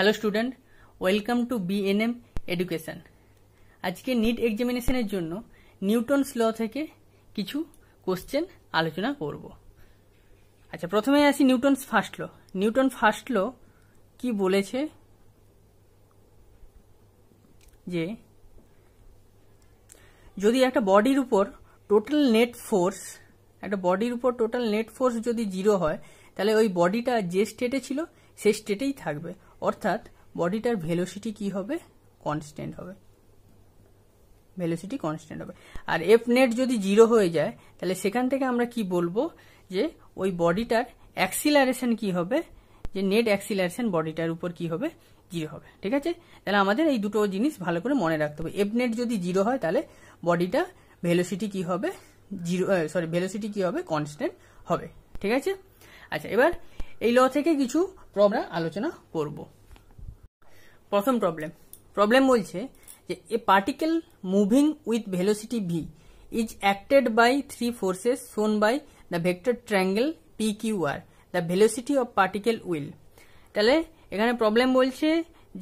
hello student welcome to BNM education আজকে NEET এক্সামিনেশনের জন্য নিউটন ল থেকে কিছু কোশ্চেন আলোচনা করব আচ্ছা প্রথমে আসি Newton's first law Newton first law কি বলেছে যে যদি একটা বডির উপর টোটাল নেট ফোর্স একটা বডির উপর টোটাল নেট ফোর্স যদি জিরো হয় তাহলে ওই বডিটা যে স্টেটে ছিল সেই স্টেটেই থাকবে অর্থাৎ বডিটার ভেলোসিটি কি হবে কনস্ট্যান্ট হবে ভেলোসিটি কনস্ট্যান্ট হবে আর এফ নেট যদি জিরো হয়ে যায় তাহলে সেখান থেকে আমরা কি বলবো যে ওই বডিটার অ্যাক্সিলারেশন কি হবে যে নেট অ্যাক্সিলারেশন বডিটার উপর কি হবে জিরো হবে ঠিক আছে তাহলে আমাদের এই দুটো জিনিস ভালো করে মনে রাখতে হবে এফ নেট যদি জিরো হয় তাহলে বডিটা ভেলোসিটি কি হবে জিরো সরি ভেলোসিটি কি হবে কনস্ট্যান্ট হবে ঠিক আছে আচ্ছা এবার এই ল থেকে কিছু প্রবলেম আলোচনা করব প্রথম প্রবলেম প্রবলেম বলছে যে a particle moving with velocity V is acted by three forces shown by the vector triangle P Q R the velocity of particle will তাহলে এখানে প্রবলেম বলছে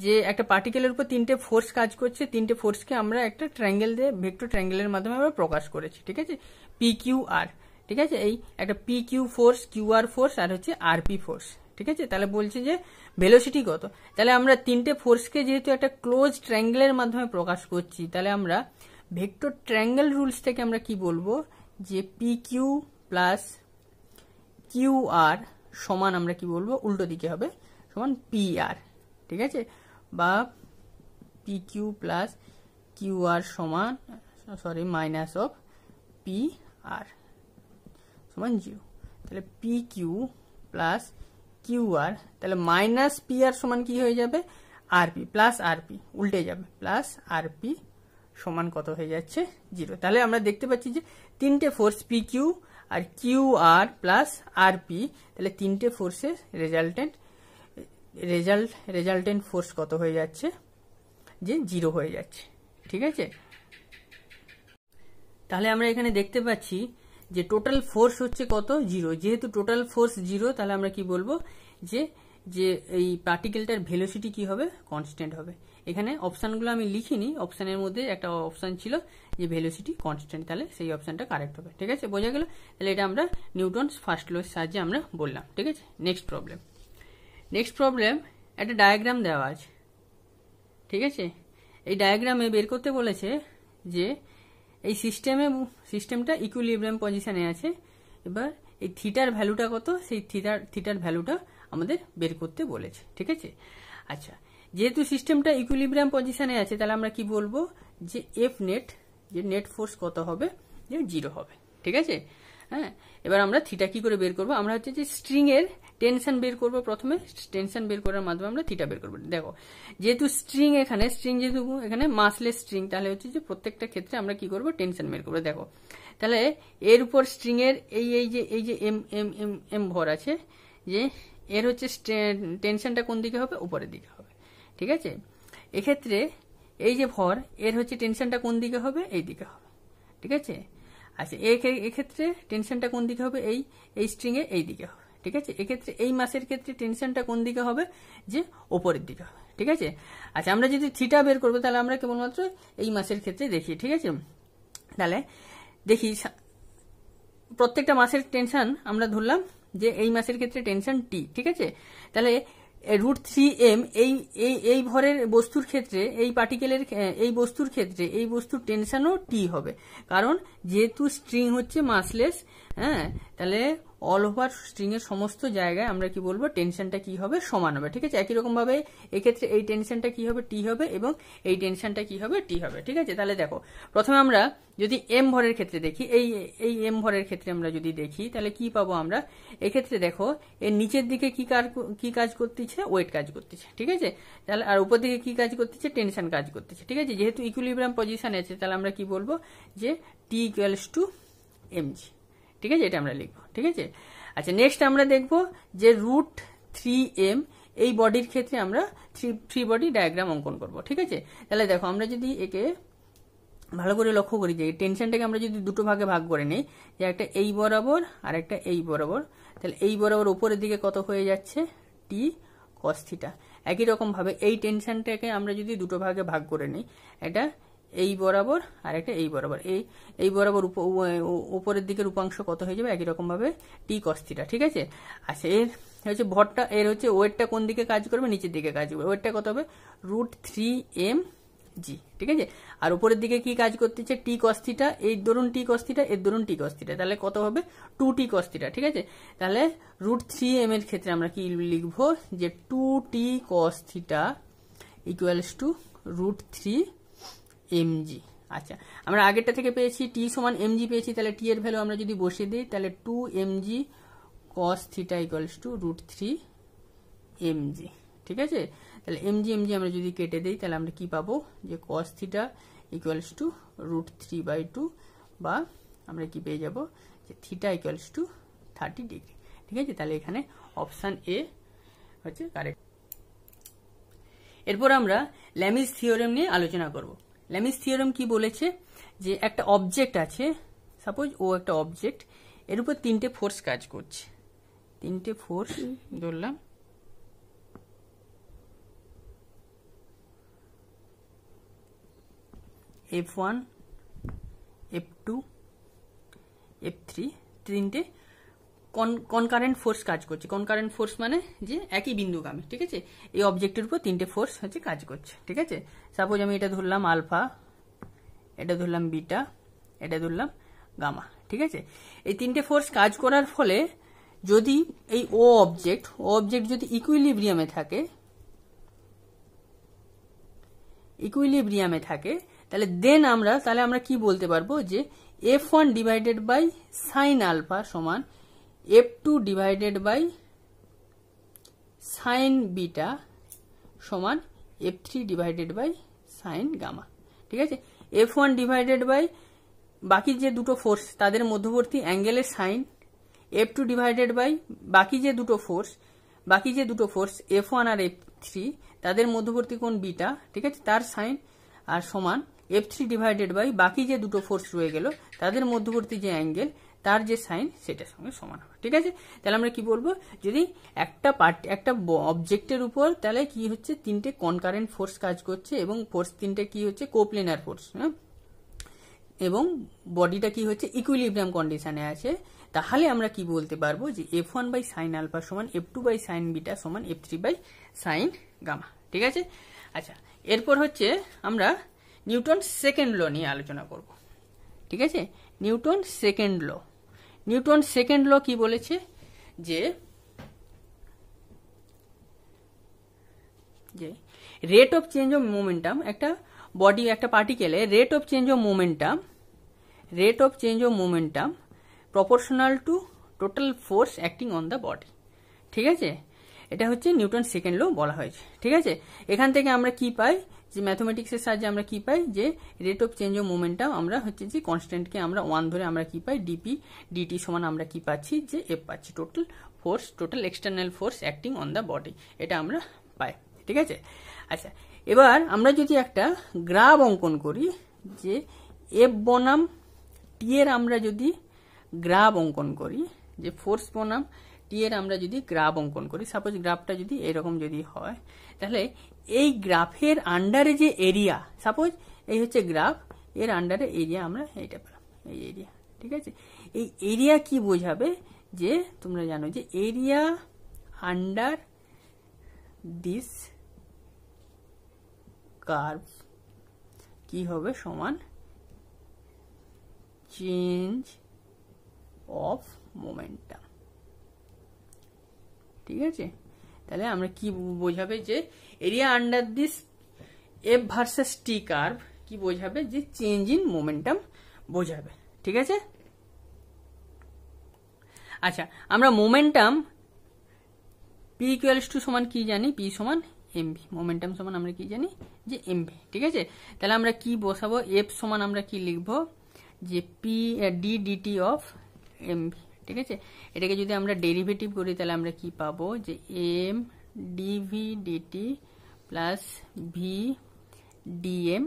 যে একটা পার্টিকেলের উপর তিনটে ফোর্স কাজ করছে তিনটে ফোর্সকে আমরা একটা ট্র্যাঙ্গেল দিয়ে ভেক্টর ট্র্যাঙ্গেলের মাধ্যমে আমরা প্রকাশ করেছি ঠিক আছে পি কিউ আর ঠিক আছে এই একটা পি কিউ ফোর্স আর ফোর্স আর হচ্ছে আরপি ফোর্স ঠিক আছে তাহলে বলছে যে ভেলোসিটি কত তাহলে আমরা তিনটে ফোর্সকে যেহেতু একটা ক্লোজ ট্র্যাঙ্গেলের মাধ্যমে প্রকাশ করছি তাহলে আমরা ভেক্টর ট্র্যাঙ্গেল রুলস থেকে আমরা কি বলবো যে P Q plus Q R সমান আমরা কি বলবো উল্টো দিকে হবে সমান পি আর ঠিক আছে বা P Q plus Q R সমান sorry minus of P R সমান জিরো তাহলে P Q plus Q R তাহলে মাইনাস পি আর সমান কি হয়ে যাবে R P plus R P উল্টে যাবে প্লাস আর পি সমান কত হয়ে যাচ্ছে জিরো তাহলে আমরা দেখতে পাচ্ছি যে তিনটে force P Q R Q R plus R P তাহলে তিনটে ফোর্সের রেজাল্টেন্ট রেজাল্ট রেজাল্টেন্ট ফোর্স কত হয়ে যাচ্ছে যে জিরো হয়ে যাচ্ছে ঠিক আছে তাহলে আমরা এখানে দেখতে পাচ্ছি যে টোটাল ফোর্স হচ্ছে কত জিরো যেহেতু টোটাল ফোর্স জিরো তাহলে আমরা কি বলবো যে যে এই পার্টিকেলটার ভেলোসিটি কি হবে কনস্ট্যান্ট হবে এখানে অপশানগুলো আমি লিখিনি অপশানের মধ্যে একটা অপশান ছিল যে ভেলোসিটি কনস্ট্যান্ট তাহলে সেই অপশানটা কারেক্ট হবে ঠিক আছে বোঝা গেল তাহলে এটা আমরা নিউটনস ফার্স্ট লোর সাহায্যে আমরা বললাম ঠিক আছে নেক্সট প্রবলেম নেক্সট প্রবলেম একটা ডায়াগ্রাম দেওয়া আছে ঠিক আছে এই ডায়াগ্রামে বের করতে বলেছে যে এই সিস্টেমে সিস্টেমটা ইকুইলিব্রিয়াম পজিশনে আছে এবার এই থিটার ভ্যালুটা কত সেই থিটার থিটার ভ্যালুটা আমাদের বের করতে বলেছে ঠিক আছে আচ্ছা যেহেতু সিস্টেমটা ইকুইলিব্রিয়াম পজিশনে আছে তাহলে আমরা কি বলবো যে এফ নেট যে নেট ফোর্স কত হবে যে জিরো হবে ঠিক আছে হ্যাঁ এবার আমরা থিটা কি করে বের করব আমরা হচ্ছে যে স্ট্রিং এর টেনশন বের করব প্রথমে টেনশন বের করার মাধ্যমে আমরা থিটা বের করবো দেখো যেহেতু স্ট্রিং এখানে স্ট্রিং যেহেতু এখানে মাসলেস স্ট্রিং তাহলে হচ্ছে যে প্রত্যেকটা ক্ষেত্রে আমরা কি করব টেনশন বের করবো দেখো তাহলে এর উপর স্ট্রিং এর এই এই যে এই যে এম এম এম এম ভর আছে যে এর হচ্ছে টেনশনটা কোন দিকে হবে উপরের দিকে হবে ঠিক আছে এক্ষেত্রে এই যে ভর এর হচ্ছে টেনশনটা কোন দিকে হবে এই দিকে হবে ঠিক আছে আচ্ছা এক্ষেত্রে টেনশনটা কোন দিকে হবে এই এই স্ট্রিংয়ে এই দিকে হবে ঠিক আছে এক্ষেত্রে এই মাসের ক্ষেত্রে টেনশনটা কোন দিকে হবে যে ওপরের দিকে হবে ঠিক আছে আচ্ছা আমরা যদি থিটা বের করবো তাহলে আমরা কেবলমাত্র এই মাসের ক্ষেত্রে দেখি ঠিক আছে তাহলে দেখি প্রত্যেকটা মাসের টেনশন আমরা ধরলাম যে এই মাসের ক্ষেত্রে টেনশন টি ঠিক আছে তাহলে রুট থ্রি এম এই এই ভরের বস্তুর ক্ষেত্রে এই পার্টিকেলের এই বস্তুর ক্ষেত্রে এই বস্তুর টেনশনও টি হবে কারণ যেহেতু স্ট্রিং হচ্ছে মাসলেস হ্যাঁ তাহলে অল ওভার স্ট্রিংয়ের সমস্ত জায়গায় আমরা কি বলবো টেনশনটা কি হবে সমান হবে ঠিক আছে একই রকমভাবে এক্ষেত্রে এই টেনশনটা কি হবে টি হবে এবং এই টেনশনটা কি হবে টি হবে ঠিক আছে তাহলে দেখো প্রথমে আমরা যদি এম ভরের ক্ষেত্রে দেখি এই এই এম ভরের ক্ষেত্রে আমরা যদি দেখি তাহলে কি পাবো আমরা এক্ষেত্রে দেখো এর নিচের দিকে কি কার কি কাজ করতেছে ওয়েট কাজ করতেছে ঠিক আছে তাহলে আর উপর দিকে কি কাজ করতেছে টেনশন কাজ করতেছে ঠিক আছে যেহেতু ইকুইলিব্রাম পজিশন আছে তাহলে আমরা কি বলবো যে টি ইকুয়ালস টু এমজি ঠিক আছে এটা আমরা লিখবো ঠিক আছে আচ্ছা নেক্সট আমরা দেখব যে রুট থ্রি এম এই বডির ক্ষেত্রে আমরা থ্রি বডি ডায়াগ্রাম অঙ্কন করব ঠিক আছে তাহলে দেখো আমরা যদি একে ভালো করে লক্ষ্য করি যে টেনশনটাকে আমরা যদি দুটো ভাগে ভাগ করে নিই যে একটা এই বরাবর আর একটা এই বরাবর তাহলে এই বরাবর উপরের দিকে কত হয়ে যাচ্ছে টি কস্থিটা একই রকমভাবে এই টেনশনটাকে আমরা যদি দুটো ভাগে ভাগ করে নিই এটা এই বরাবর আর একটা এই বরাবর এই এই বরাবর উপরের দিকের রূপাংশ কত হয়ে যাবে একই ভাবে টি কস্তিটা ঠিক আছে আচ্ছা এর হচ্ছে ভরটা এর হচ্ছে ওয়েটটা কোন দিকে কাজ করবে নিচের দিকে কাজ করবে ওয়েটটা কত হবে রুট থ্রি এম জি ঠিক আছে আর উপরের দিকে কি কাজ করতেছে টি কস্তিটা এই ধরুন টি কস্তিটা এর ধরুন টি কস্তিটা তাহলে কত হবে টু টি কস্তিটা ঠিক আছে তাহলে রুট থ্রি এম এর ক্ষেত্রে আমরা কি লিখবো যে two T cos theta equals to root three MG আচ্ছা আমরা আগেরটা থেকে পেয়েছি টি সমান এমজি পেয়েছি তাহলে টি এর ভ্যালু আমরা যদি বসিয়ে দিই তাহলে two M G cos theta equals to root three MG ঠিক আছে তাহলে এম জি এম জি আমরা যদি কেটে দিই তাহলে আমরা কি পাবো যে cos theta equals to root three by two বা আমরা কি পেয়ে যাব যে theta equals to thirty degree ঠিক আছে তাহলে এখানে অপশান এ হচ্ছে কারেক্ট এরপর আমরা ল্যামিস থিওরেম নিয়ে আলোচনা করবো ল্যামিস থিওরেম কি বলেছে যে একটা অবজেক্ট আছে সাপোজ ও একটা অবজেক্ট এর উপর তিনটে ফোর্স কাজ করছে তিনটে ফোর্স ধরলাম F one F two F three তিনটে কনকারেন্ট ফোর্স কাজ করছে কনকারেন্ট ফোর্স মানে যে একই বিন্দুগামী ঠিক আছে এই অবজেক্টের উপর তিনটে ফোর্স হচ্ছে কাজ করছে ঠিক আছে সাপোজ আমি এটা ধরলাম আলফা এটা ধরলাম বিটা এটা ধরলাম গামা ঠিক আছে এই তিনটে ফোর্স কাজ করার ফলে যদি এই ও অবজেক্ট ও অবজেক্ট যদি ইকুইলিব্রিয়ামে থাকে ইকুইলিব্রিয়ামে থাকে তাহলে দেন আমরা তাহলে আমরা কি বলতে পারবো যে F one divided by sine alpha সমান F two divided by sine beta সমান F three divided by sine gamma ঠিক আছে এফ ওয়ান ডিভাইডেড বাই বাকি যে দুটো ফোর্স তাদের মধ্যবর্তী অ্যাঙ্গেলের sine F two divided by বাকি যে দুটো ফোর্স বাকি যে দুটো ফোর্স এফ ওয়ান আর এফ থ্রি তাদের মধ্যবর্তী কোন বিটা ঠিক আছে তার সাইন আর সমান এফ থ্রি ডিভাইডেড বাই বাকি যে দুটো ফোর্স রয়ে গেল তাদের মধ্যবর্তী যে অ্যাঙ্গেল তার যে সাইন সেটার সঙ্গে সমান হবে ঠিক আছে তাহলে আমরা কি বলবো যদি একটা পার্ট একটা অবজেক্টের উপর তাহলে কি হচ্ছে তিনটে কনকারেন্ট ফোর্স কাজ করছে এবং ফোর্স তিনটে কি হচ্ছে কোপ্লেনার ফোর্স হ্যাঁ এবং বডিটা কি হচ্ছে ইকুইলিব্রিয়াম কন্ডিশনে আছে তাহলে আমরা কি বলতে পারবো যে F one by sine alpha সমান F two by sine beta সমান F three by sine gamma ঠিক আছে আচ্ছা এরপর হচ্ছে আমরা নিউটন সেকেন্ড ল নিয়ে আলোচনা করব ঠিক আছে Newton second law Newton second law কি বলেছে যে যে rate of change of momentum একটা বডি একটা পার্টিকেলে rate of change of momentum rate of change of momentum proportional to total force acting on the body ঠিক আছে এটা হচ্ছে নিউটন সেকেন্ড ল বলা হয়েছে ঠিক আছে এখান থেকে আমরা কি পাই যে ম্যাথমেটিক্সের সাহায্যে আমরা কি পাই যে rate of change of momentum আমরা হচ্ছে যে কনস্ট্যান্টকে আমরা ওয়ান ধরে আমরা কি পাই ডিপি ডিটি সমান আমরা কি পাচ্ছি যে এফ পাচ্ছি total force total external force acting on the body এটা আমরা পাই ঠিক আছে আচ্ছা এবার আমরা যদি একটা গ্রাফ অঙ্কন করি যে এফ বনাম টি এর আমরা যদি গ্রাফ অঙ্কন করি যে ফোর্স বনাম টি এর আমরা যদি গ্রাফ অঙ্কন করি সাপোজ গ্রাফটা যদি এরকম যদি হয় তাহলে এই গ্রাফের আন্ডারে যে এরিয়া সাপোজ এই হচ্ছে গ্রাফ এর আন্ডারে এরিয়া আমরা এইটা পেলাম এই এরিয়া ঠিক আছে এই এরিয়া কি বোঝাবে যে তোমরা জানো যে এরিয়া আন্ডার দিস কার্ভ কি হবে সমান চেঞ্জ অফ মোমেন্টাম ঠিক আছে তাহলে আমরা কি বোঝাবে যে area under this F versus T curve কি বোঝাবে যে চেঞ্জ ইন মোমেন্টাম বোঝাবে ঠিক আছে আচ্ছা আমরা মোমেন্টাম পি ইকুয়ালস টু সমান কি জানি পি সমান এমভি মোমেন্টাম সমান আমরা কি জানি যে এমভি ঠিক আছে তাহলে আমরা কি বসাবো এফ সমান আমরা কি লিখব যে P D DT of MV ঠিক আছে এটাকে যদি আমরা ডেরিভেটিভ করি তাহলে আমরা কি পাবো যে M DV DT plus V DM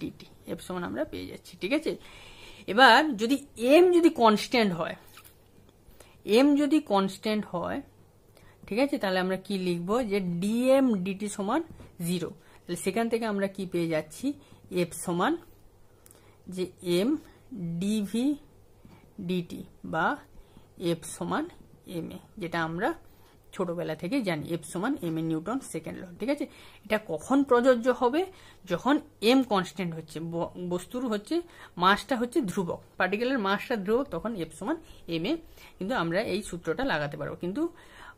DT F সমান আমরা পেয়ে যাচ্ছি ঠিক আছে এবার যদি এম যদি কনস্ট্যান্ট হয় এম যদি কনস্ট্যান্ট হয় ঠিক আছে তাহলে আমরা কি লিখব যে ডিএম ডিটি সমান জিরো তাহলে সেখান থেকে আমরা কি পেয়ে যাচ্ছি এফ সমান যে এম ডিভি ডিটি বা এফ সমান এম এ যেটা আমরা ছোটবেলা থেকে জানি এফ সমান M A Newton second law ঠিক আছে এটা কখন প্রযোজ্য হবে যখন এম কনস্ট্যান্ট হচ্ছে বস্তুর হচ্ছে মাসটা হচ্ছে ধ্রুবক পার্টিকুলার মাসটা ধ্রুবক তখন এফ সমান এম এ কিন্তু আমরা এই সূত্রটা লাগাতে পারবো কিন্তু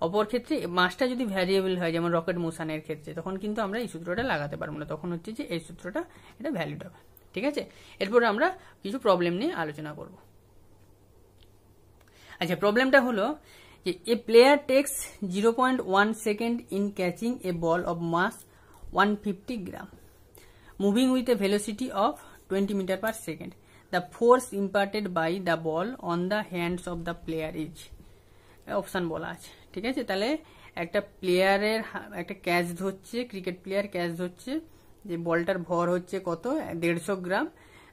অপর ক্ষেত্রে মাসটা যদি ভ্যারিয়েবল হয় যেমন রকেট মোশানের ক্ষেত্রে তখন কিন্তু আমরা এই সূত্রটা লাগাতে পারবো না তখন হচ্ছে যে এই সূত্রটা এটা ভ্যালিড হবে ঠিক আছে এরপর আমরা কিছু প্রবলেম নিয়ে আলোচনা করবো আচ্ছা প্রবলেমটা হলো যে a player takes zero point one second in catching a ball of mass one fifty gram moving with a velocity of twenty meter per second the force imparted by the ball on the hands of the player is option বলা আছে ঠিক আছে তাহলে একটা প্লেয়ারের একটা catch ধরছে cricket player catch ধরছে যে বলটার ভর হচ্ছে কত দেড়শো গ্রাম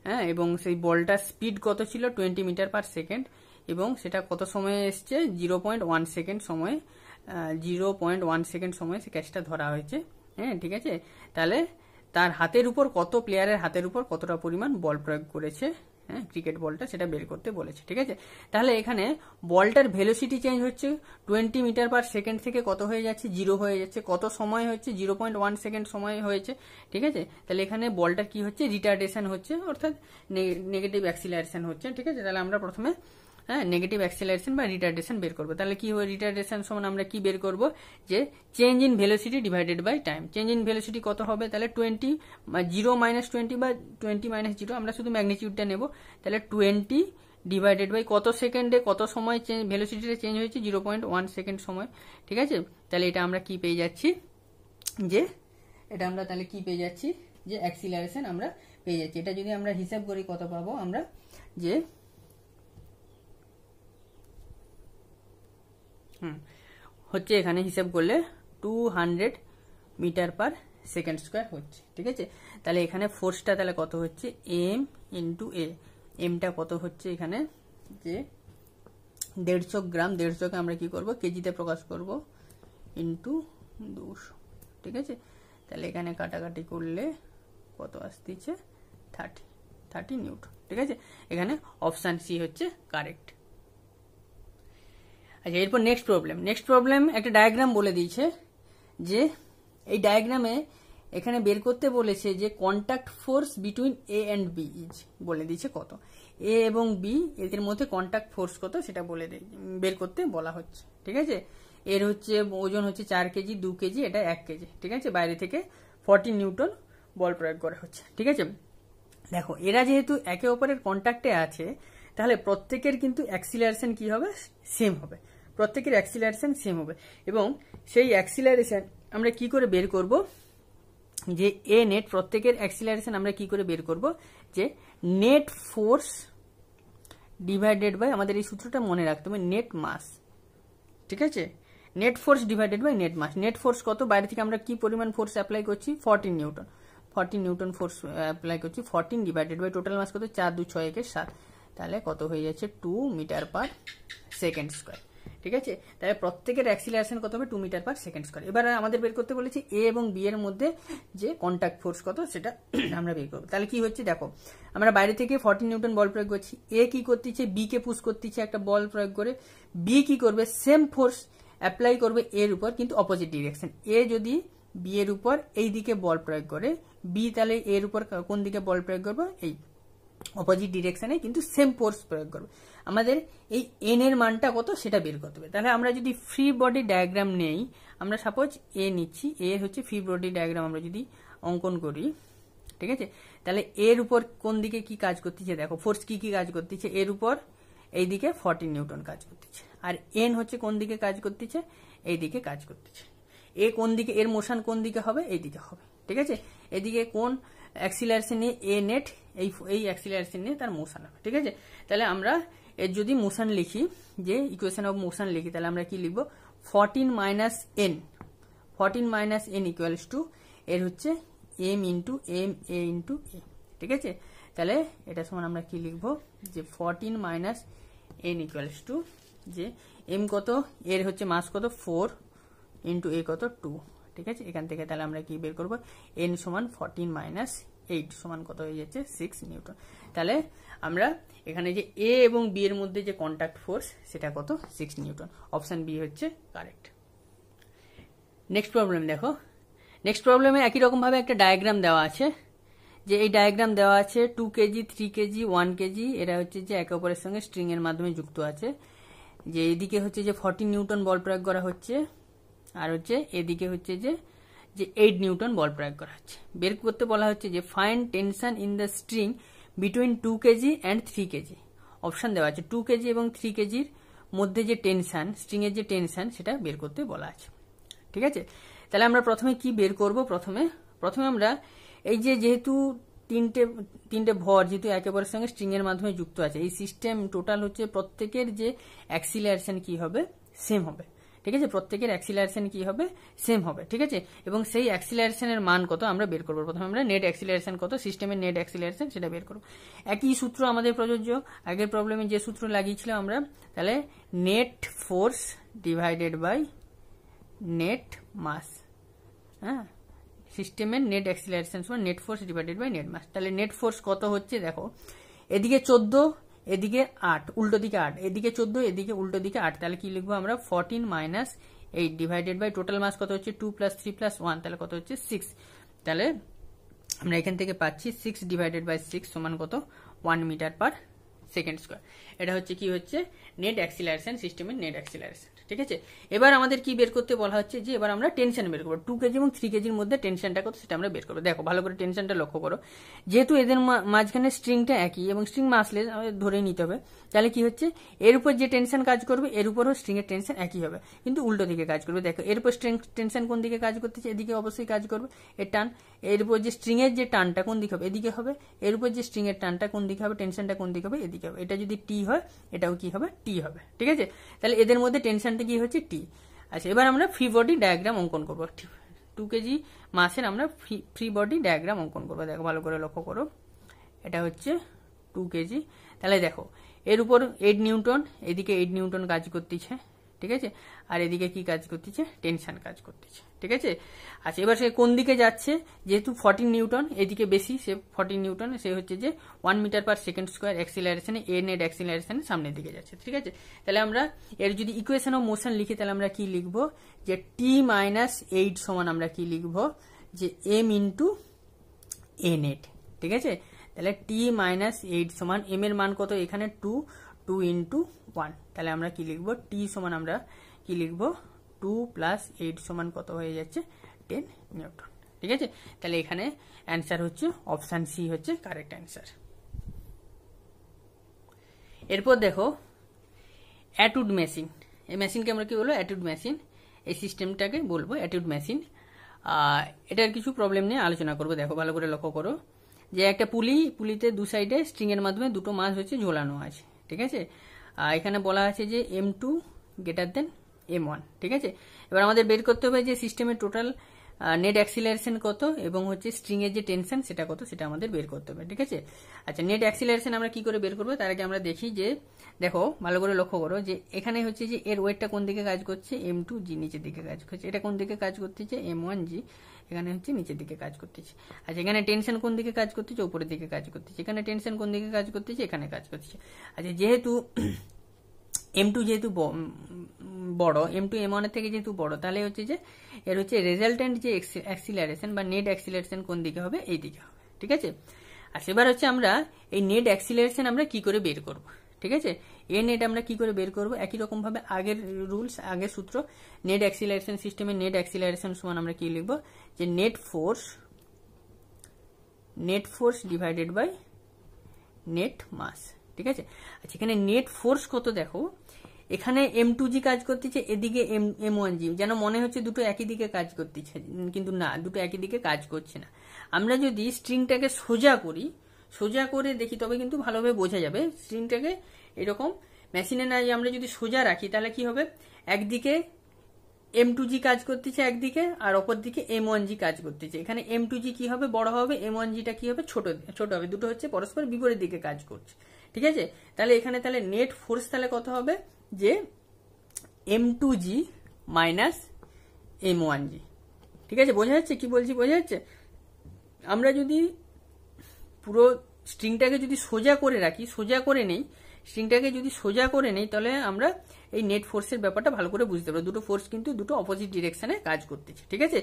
হ্যাঁ এবং সেই বলটার স্পিড কত ছিল টোয়েন্টি মিটার পার সেকেন্ড এবং সেটা কত সময়ে এসছে জিরো পয়েন্ট ওয়ান সেকেন্ড সময়ে জিরো পয়েন্ট ওয়ান সেকেন্ড সময়ে সে ক্যাচটা ধরা হয়েছে হ্যাঁ ঠিক আছে তাহলে তার হাতের উপর কত প্লেয়ারের হাতের উপর কতটা পরিমাণ বল প্রয়োগ করেছে হ্যাঁ ক্রিকেট বলটা সেটা বের করতে বলেছে ঠিক আছে তাহলে এখানে বলটার ভেলোসিটি চেঞ্জ হচ্ছে টোয়েন্টি মিটার পার সেকেন্ড থেকে কত হয়ে যাচ্ছে জিরো হয়ে যাচ্ছে কত সময় হচ্ছে জিরো পয়েন্ট ওয়ান সেকেন্ড সময় হয়েছে ঠিক আছে তাহলে এখানে বলটা কি হচ্ছে রিটার্ডেশন হচ্ছে অর্থাৎ নেগেটিভ অ্যাক্সিলারেশন হচ্ছে ঠিক আছে তাহলে আমরা প্রথমে হ্যাঁ নেগেটিভ অ্যাক্সেলারেশন বা রিটার্ডেশন বের করবো তাহলে কি হবে রিটার্ডেশন সমান আমরা কি বের করবো যে change in velocity divided by time change in velocity কত হবে তাহলে টোয়েন্টি জিরো মাইনাস টোয়েন্টি বা টোয়েন্টি মাইনাস জিরো আমরা শুধু ম্যাগনিচিউডটা নেব তাহলে টোয়েন্টি ডিভাইডেড বাই কত সেকেন্ডে কত সময় চেঞ্জ ভেলোসিটিটা চেঞ্জ হয়েছে জিরো পয়েন্ট ওয়ান সেকেন্ড সময় ঠিক আছে তাহলে এটা আমরা কি পেয়ে যাচ্ছি যে এটা আমরা তাহলে কি পেয়ে যাচ্ছি যে অ্যাক্সিলারেশন আমরা পেয়ে যাচ্ছি এটা যদি আমরা হিসাব করি কত পাবো আমরা যে হুম হচ্ছে এখানে হিসেব করলে two hundred meter per second square হচ্ছে ঠিক আছে তাহলে এখানে ফোর্সটা তাহলে কত হচ্ছে এম ইন্টু এ এমটা কত হচ্ছে এখানে যে দেড়শো গ্রাম দেড়শোকে আমরা কি করব কেজিতে প্রকাশ করব ইন্টু দুশো ঠিক আছে তাহলে এখানে কাটাকাটি করলে কত আসতেছে থার্টি থার্টি নিউট ঠিক আছে এখানে অপশান সি হচ্ছে কারেক্ট আচ্ছা এরপর নেক্সট প্রবলেম নেক্সট প্রবলেম একটা ডায়াগ্রাম বলে দিয়েছে যে এই ডায়াগ্রামে এখানে বের করতে বলেছে যে contact force between A and B is বলে দিয়েছে কত এ এবং বি এদের মধ্যে কন্ট্যাক্ট ফোর্স কত সেটা বলে বের করতে বলা হচ্ছে ঠিক আছে এর হচ্ছে ওজন হচ্ছে চার কেজি দু কেজি এটা এক কেজি ঠিক আছে বাইরে থেকে ফর্টি নিউটন বল প্রয়োগ করা হচ্ছে ঠিক আছে দেখো এরা যেহেতু একে অপরের কন্ট্যাক্টে আছে তাহলে প্রত্যেকের কিন্তু অ্যাক্সিলারেশন কি হবে সেম হবে প্রত্যেকের অ্যাক্সিলারেশন সেম হবে এবং সেই অ্যাক্সিলারেশন আমরা কি করে বের করব যে এ নেট প্রত্যেকের অ্যাক্সিলারেশন আমরা কি করে বের করব যে নেট ফোর্স ডিভাইডেড বাই আমাদের এই সূত্রটা মনে রাখতে হবে নেট মাস ঠিক আছে net force divided by net mass net force কত বাইরে থেকে আমরা কি পরিমাণ ফোর্স অ্যাপ্লাই করছি fourteen newton fourteen newton force apply করছি fourteen divided by total mass কত চার দু ছয় একের সাত তাহলে কত হয়ে যাচ্ছে two meter per second square ঠিক আছে তাহলে প্রত্যেকের অ্যাক্সিলারেশন কত হবে two meter per second square এবার আমাদের বের করতে বলেছি এ এবং বি এর মধ্যে যে কন্ট্যাক্ট ফোর্স কত সেটা আমরা বের করবো তাহলে কি হচ্ছে দেখো আমরা বাইরে থেকে ফর্টি নিউটন বল প্রয়োগ করছি এ কি করতেছে বি কে পুশ করতেছে একটা বল প্রয়োগ করে বি কি করবে সেম ফোর্স অ্যাপ্লাই করবে এর উপর কিন্তু অপোজিট ডিরেকশন এ যদি বি এর উপর এই দিকে বল প্রয়োগ করে বি তাহলে এর উপর কোন দিকে বল প্রয়োগ করবে এই অপোজিট ডিরেকশনে কিন্তু সেম ফোর্স প্রয়োগ করবে আমাদের এই এন এর মানটা কত সেটা বের করতে হবে তাহলে আমরা যদি ফ্রি বডি ডায়াগ্রাম নেই আমরা সাপোজ এ নিচ্ছি এ হচ্ছে ফ্রি বডি ডায়াগ্রাম আমরা যদি অঙ্কন করি ঠিক আছে তাহলে এর উপর কোন দিকে কি কাজ করতেছে দেখো ফোর্স কি কি কাজ করতেছে এর উপর এই দিকে ফর্টি নিউটন কাজ করতেছে আর এন হচ্ছে কোন দিকে কাজ করতেছে এই দিকে কাজ করতেছে এ কোন দিকে এর মোশন কোন দিকে হবে এই দিকে হবে ঠিক আছে এদিকে কোন অ্যাক্সিলারেশন নিয়ে এ নেট এই এই অ্যাক্সিলারেশন নিয়ে তার মোশন হবে ঠিক আছে তাহলে আমরা এর যদি মোশন লিখি যে ইকুয়েশন অফ মোশন লিখি তাহলে আমরা কি লিখব fourteen minus N fourteen minus N equals to এর হচ্ছে M into M A into A ঠিক আছে তাহলে এটা সমান আমরা কি লিখব যে fourteen minus N equals to যে এম কত এর হচ্ছে মাস কত ফোর ইন্টু এ কত টু ঠিক আছে এখান থেকে তাহলে আমরা কি বের করব এন সমান ফর্টিন মাইনাস এইট সমান কত হয়ে যাচ্ছে সিক্স নিউটন তাহলে আমরা এখানে যে এ এবং বি এর মধ্যে যে কন্ট্যাক্ট ফোর্স সেটা কত সিক্স নিউটন অপশান বি হচ্ছে কারেক্ট নেক্সট প্রবলেম দেখো নেক্সট প্রবলেমে একই রকমভাবে একটা ডায়াগ্রাম দেওয়া আছে যে এই ডায়াগ্রাম দেওয়া আছে two KG three KG one KG এরা হচ্ছে যে একে অপরের সঙ্গে স্ট্রিং এর মাধ্যমে যুক্ত আছে যে এদিকে হচ্ছে যে ফর্টি নিউটন বল প্রয়োগ করা হচ্ছে আর হচ্ছে এদিকে হচ্ছে যে যে এইট নিউটন বল প্রয়োগ করা হচ্ছে বের করতে বলা হচ্ছে যে find tension in the string between two KG and three KG option দেওয়া আছে টু কেজি এবং থ্রি কেজির মধ্যে যে টেনশান স্ট্রিংয়ের যে টেনশান সেটা বের করতে বলা আছে ঠিক আছে তাহলে আমরা প্রথমে কি বের করব প্রথমে প্রথমে আমরা এই যে যেহেতু তিনটে তিনটে ভর যেহেতু একেবারের সঙ্গে স্ট্রিংয়ের মাধ্যমে যুক্ত আছে এই সিস্টেম টোটাল হচ্ছে প্রত্যেকের যে অ্যাক্সিলারেশন কি হবে সেম হবে ঠিক আছে প্রত্যেকের অ্যাক্সিলারেশন কি হবে সেম হবে ঠিক আছে এবং সেই অ্যাক্সিলারেশনের মান কত আমরা বের করবো প্রথমে আমরা নেট অ্যাক্সিলারেশন কত সিস্টেমের নেট অ্যাক্সিলারেশন সেটা বের করবো একই সূত্র আমাদের প্রযোজ্য আগের প্রবলেমে যে সূত্র লাগিয়েছিলাম আমরা তাহলে net force divided by net mass হ্যাঁ সিস্টেমের net acceleration net force divided by net mass তাহলে নেট ফোর্স কত হচ্ছে দেখো এদিকে চোদ্দ এদিকে আট উল্টো দিকে আট এদিকে চোদ্দ এদিকে উল্টো দিকে আট তাহলে কি লিখবো আমরা fourteen minus eight divided by total mass কত হচ্ছে two plus three plus one তাহলে কত হচ্ছে সিক্স তাহলে আমরা এখান থেকে পাচ্ছি সিক্স ডিভাইডেড বাই সিক্স সমান কত one metre per second square এটা হচ্ছে কি হচ্ছে নেট অ্যাক্সিলারেশন সিস্টেমের নেট অ্যাক্সিলারেশন ঠিক আছে এবার আমাদের কি বের করতে বলা হচ্ছে যে এবার আমরা টেনশন বের করবো টু কেজি এবং থ্রি কেজির মধ্যে টেনশনটা কত সেটা আমরা বের করবো দেখো ভালো করে টেনশনটা লক্ষ্য করো যেহেতু এদের মাঝখানে স্ট্রিংটা একই এবং স্ট্রিং মাসলে ধরেই নিতে হবে তাহলে কি হচ্ছে এর উপর যে টেনশন কাজ করবে এর উপরও স্ট্রিংয়ের টেনশন একই হবে কিন্তু উল্টো দিকে কাজ করবে দেখো এর উপর স্ট্রিং টেনশন কোন দিকে কাজ করতেছে এদিকে অবশ্যই কাজ করবে এর টান এর উপর যে স্ট্রিংয়ের যে টানটা কোন দিকে হবে এদিকে হবে এর উপর যে স্ট্রিংয়ের টানটা কোন দিকে হবে টেনশনটা কোন দিকে হবে এদিকে হবে এটা যদি টি হয় এটাও কি হবে টি হবে ঠিক আছে তাহলে এদের মধ্যে টেনশন এখান থেকে হচ্ছে টি আচ্ছা এবার আমরা ফ্রি বডি ডায়াগ্রাম অঙ্কন করবো টু কেজি মাসের আমরা ফ্রি ফ্রি বডি ডায়াগ্রাম অঙ্কন করবো দেখো ভালো করে লক্ষ্য করো এটা হচ্ছে টু কেজি তাহলে দেখো এর উপর এইট নিউটন এদিকে এইট নিউটন কাজ করতেছে ঠিক আছে আর এদিকে কি কাজ করতেছে টেনশন কাজ করতেছে ঠিক আছে আচ্ছা এবার সে কোন দিকে যাচ্ছে যেহেতু ফর্টিন নিউটন এদিকে বেশি সে ফর্টিন নিউটন সে হচ্ছে যে one metre per second square অ্যাক্সিলারেশনে এ নেট অ্যাক্সিলারেশনে সামনের দিকে যাচ্ছে ঠিক আছে তাহলে আমরা এর যদি ইকুয়েশন অফ মোশন লিখি তাহলে আমরা কি লিখবো যে টি মাইনাস এইট সমান আমরা কি লিখবো যে এম ইন্টু এ নেট ঠিক আছে তাহলে টি মাইনাস এইট সমান এম এর মান কত এখানে টু টু ইন্টু ওয়ান তাহলে আমরা কি লিখবো টি সমান আমরা কি লিখবো টু প্লাস এইট সমান কত হয়ে যাচ্ছে টেন নিউটন ঠিক আছে তাহলে এখানে অ্যান্সার হচ্ছে অপশান সি হচ্ছে কারেক্ট অ্যান্সার এরপর দেখো অ্যাটুড মেশিন এই মেশিনকে আমরা কি বলবো অ্যাটুড মেশিন এই সিস্টেমটাকে বলবো অ্যাটুড মেশিন এটার কিছু প্রবলেম নিয়ে আলোচনা করবো দেখো ভালো করে লক্ষ্য করো যে একটা পুলি পুলিতে দু সাইডে স্ট্রিংয়ের মাধ্যমে দুটো মাছ হচ্ছে ঝোলানো আছে ঠিক আছে এখানে বলা আছে যে m two greater than m one ঠিক আছে এবার আমাদের বের করতে হবে যে সিস্টেমের টোটাল নেট অ্যাক্সিলারেশন কত এবং হচ্ছে স্ট্রিং এর যে টেনশন সেটা কত সেটা আমাদের বের করতে হবে ঠিক আছে আচ্ছা নেট অ্যাক্সিলারেশন আমরা কি করে বের করবো তার আগে আমরা দেখি যে দেখো ভালো করে লক্ষ্য করো যে এখানে হচ্ছে যে এর ওয়েটটা কোন দিকে কাজ করছে এম টু জি নিচের দিকে কাজ করছে এটা কোন দিকে কাজ করতেছে এম ওয়ান জি এখানে হচ্ছে নিচের দিকে কাজ করতেছে আচ্ছা এখানে টেনশন কোন দিকে কাজ করতেছে উপরের দিকে কাজ করতেছে এখানে টেনশন কোন দিকে কাজ করতেছে এখানে কাজ করতেছে আচ্ছা যেহেতু এম টু যেহেতু বড় এম টু এম ওয়ানের থেকে যেহেতু বড় তাহলে হচ্ছে যে এর হচ্ছে রেজাল্টেন্ট যে অ্যাক্সিলারেশন বা নেট অ্যাক্সিলারেশন কোন দিকে হবে এই দিকে হবে ঠিক আছে আর আচ্ছা, সেবার হচ্ছে আমরা এই নেট অ্যাক্সিলারেশন আমরা কি করে বের করব ঠিক আছে এ নেট আমরা কি করে বের করব একই রকম ভাবে আগের রুলস আগের সূত্র নেট অ্যাক্সিলারেশন সিস্টেমের নেট অ্যাক্সিলারেশন সমান আমরা কি লিখব যে net force net force divided by net mass ঠিক আছে আচ্ছা এখানে নেট ফোর্স কত দেখো এখানে এম টু জি কাজ করতেছে এদিকে এম এম ওয়ান জি যেন মনে হচ্ছে দুটো একই দিকে কাজ করতেছে কিন্তু না দুটো একই দিকে কাজ করছে না আমরা যদি স্ট্রিংটাকে সোজা করি সোজা করে দেখি তবে কিন্তু ভালোভাবে বোঝা যাবে স্ট্রিংটাকে এরকম মেশিনে না আমরা যদি সোজা রাখি তাহলে কি হবে একদিকে এম টু জি কাজ করতেছে একদিকে আর অপর দিকে এম ওয়ান জি কাজ করতেছে এখানে এম টু জি কি হবে বড় হবে এম ওয়ান জিটা কি হবে ছোট ছোট হবে দুটো হচ্ছে পরস্পর বিপরীত দিকে কাজ করছে ঠিক আছে তাহলে এখানে তাহলে নেট ফোর্স তাহলে কত হবে যে m two g minus m one g ঠিক আছে বোঝা যাচ্ছে কি বলছি বোঝা যাচ্ছে আমরা যদি পুরো স্ট্রিংটাকে যদি সোজা করে রাখি সোজা করে নেই স্ট্রিংটাকে যদি সোজা করে নেই তাহলে আমরা এই নেট ফোর্সের ব্যাপারটা ভালো করে বুঝতে পারবো দুটো ফোর্স কিন্তু দুটো অপোজিট ডিরেকশনে কাজ করতেছে ঠিক আছে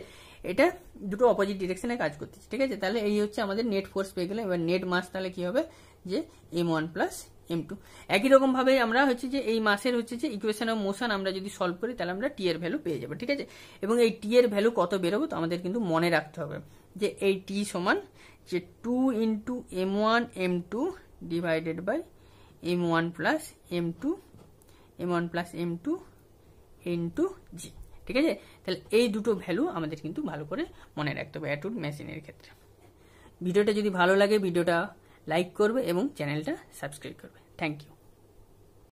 এটা দুটো অপোজিট ডিরেকশনে কাজ করতেছে ঠিক আছে তাহলে এই হচ্ছে আমাদের নেট ফোর্স পেয়ে গেলে এবার নেট মাস তাহলে কি হবে যে m one plus m two একই রকমভাবে আমরা হচ্ছে যে এই মাসের হচ্ছে যে ইকুয়েশন অফ মোশন আমরা যদি সলভ করি তাহলে আমরা টি এর ভ্যালু পেয়ে যাবো ঠিক আছে এবং এই টি এর ভ্যালু কত বেরোবো তো আমাদের কিন্তু মনে রাখতে হবে যে এই টি সমান যে two into m one m two divided by m one plus m two m one plus m two into g ঠিক আছে তাহলে এই দুটো ভ্যালু আমাদের কিন্তু ভালো করে মনে রাখতে হবে অ্যাটুড মেশিনের ক্ষেত্রে ভিডিওটা যদি ভালো লাগে ভিডিওটা লাইক করবে এবং চ্যানেলটা সাবস্ক্রাইব করবে থ্যাংক ইউ